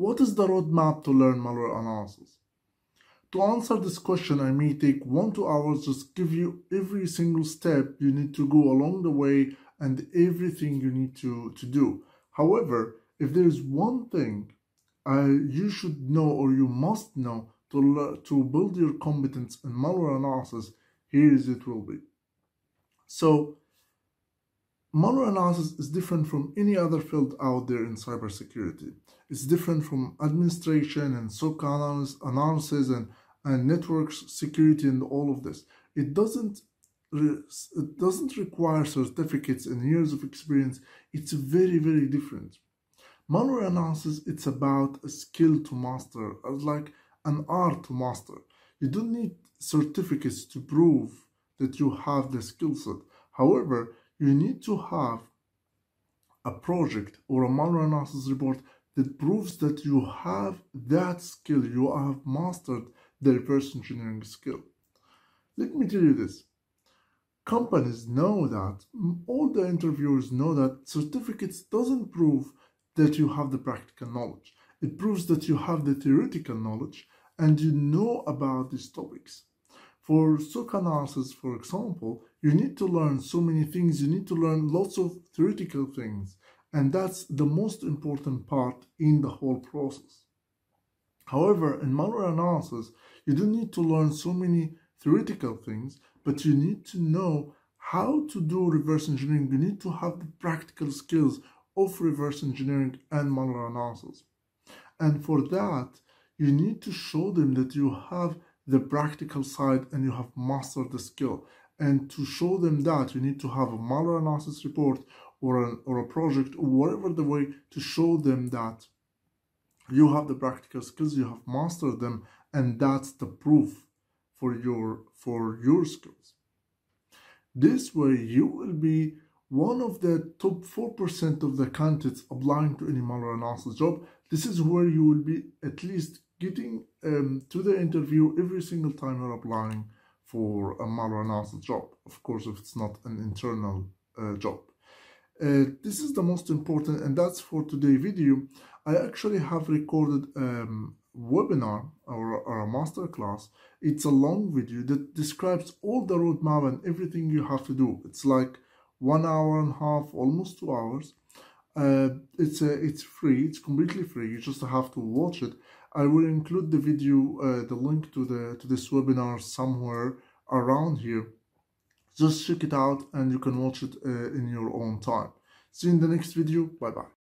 What is the roadmap to learn malware analysis? To answer this question, I may take one, two hours, just give you every single step you need to go along the way and everything you need to, to do. However, if there is one thing uh, you should know or you must know to, to build your competence in malware analysis, here is it will be. So malware analysis is different from any other field out there in cybersecurity. It's different from administration and SOC analysis and, and network security and all of this. It doesn't it doesn't require certificates and years of experience. It's very, very different. Malware analysis, it's about a skill to master, uh, like an art to master. You don't need certificates to prove that you have the skill set. However, you need to have a project or a manual analysis report that proves that you have that skill, you have mastered the reverse engineering skill. Let me tell you this. Companies know that, all the interviewers know that certificates doesn't prove that you have the practical knowledge. It proves that you have the theoretical knowledge and you know about these topics. For SOC analysis, for example, you need to learn so many things, you need to learn lots of theoretical things, and that's the most important part in the whole process. However, in malware analysis, you don't need to learn so many theoretical things, but you need to know how to do reverse engineering. You need to have the practical skills of reverse engineering and malware analysis. And for that, you need to show them that you have the practical side and you have mastered the skill. And to show them that, you need to have a malware analysis report or, an, or a project or whatever the way to show them that you have the practical skills, you have mastered them, and that's the proof for your, for your skills. This way, you will be one of the top 4% of the candidates applying to any malware analysis job. This is where you will be at least getting um, to the interview every single time you're applying for a maranatha job of course if it's not an internal uh, job uh, this is the most important and that's for today video i actually have recorded um, webinar or, or a master class it's a long video that describes all the roadmap and everything you have to do it's like one hour and a half almost two hours uh, it's uh, it's free it's completely free you just have to watch it I will include the video, uh, the link to the to this webinar somewhere around here. Just check it out and you can watch it uh, in your own time. See you in the next video. Bye bye.